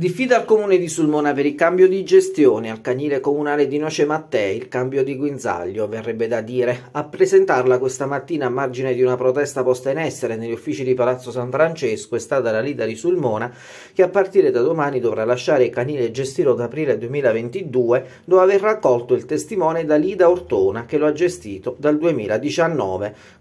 Diffida al comune di Sulmona per il cambio di gestione al canile comunale di Noce Mattei, il cambio di guinzaglio, verrebbe da dire. A presentarla questa mattina a margine di una protesta posta in essere negli uffici di Palazzo San Francesco è stata la leader di Sulmona che a partire da domani dovrà lasciare il canile e gestirlo da aprile 2022 dopo aver raccolto il testimone da Lida Ortona che lo ha gestito dal 2019.